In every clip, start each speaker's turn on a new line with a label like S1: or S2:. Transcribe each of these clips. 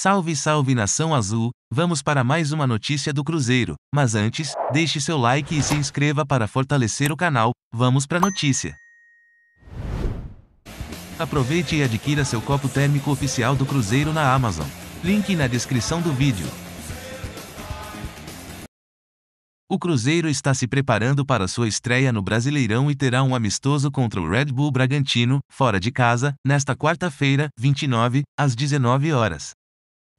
S1: Salve, salve nação azul! Vamos para mais uma notícia do Cruzeiro. Mas antes, deixe seu like e se inscreva para fortalecer o canal. Vamos para a notícia. Aproveite e adquira seu copo térmico oficial do Cruzeiro na Amazon. Link na descrição do vídeo. O Cruzeiro está se preparando para sua estreia no Brasileirão e terá um amistoso contra o Red Bull Bragantino, fora de casa, nesta quarta-feira, 29, às 19 horas.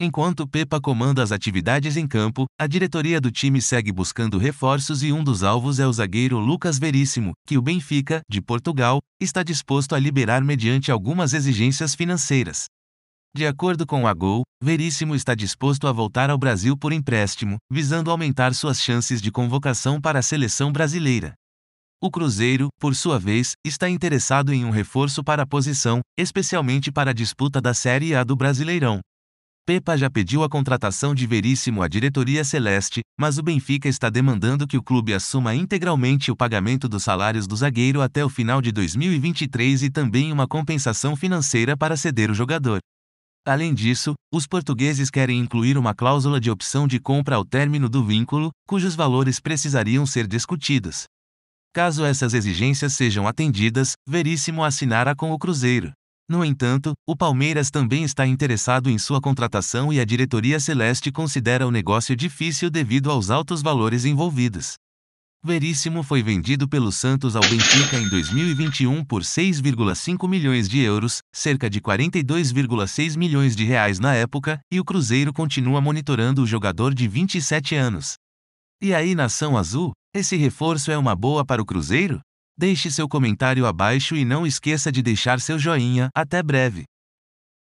S1: Enquanto Pepa comanda as atividades em campo, a diretoria do time segue buscando reforços e um dos alvos é o zagueiro Lucas Veríssimo, que o Benfica, de Portugal, está disposto a liberar mediante algumas exigências financeiras. De acordo com a Gol, Veríssimo está disposto a voltar ao Brasil por empréstimo, visando aumentar suas chances de convocação para a seleção brasileira. O Cruzeiro, por sua vez, está interessado em um reforço para a posição, especialmente para a disputa da Série A do Brasileirão. Pepa já pediu a contratação de Veríssimo à diretoria celeste, mas o Benfica está demandando que o clube assuma integralmente o pagamento dos salários do zagueiro até o final de 2023 e também uma compensação financeira para ceder o jogador. Além disso, os portugueses querem incluir uma cláusula de opção de compra ao término do vínculo, cujos valores precisariam ser discutidos. Caso essas exigências sejam atendidas, Veríssimo assinará com o Cruzeiro. No entanto, o Palmeiras também está interessado em sua contratação e a diretoria celeste considera o negócio difícil devido aos altos valores envolvidos. Veríssimo foi vendido pelo Santos ao Benfica em 2021 por 6,5 milhões de euros, cerca de 42,6 milhões de reais na época, e o Cruzeiro continua monitorando o jogador de 27 anos. E aí, nação azul, esse reforço é uma boa para o Cruzeiro? Deixe seu comentário abaixo e não esqueça de deixar seu joinha. Até breve!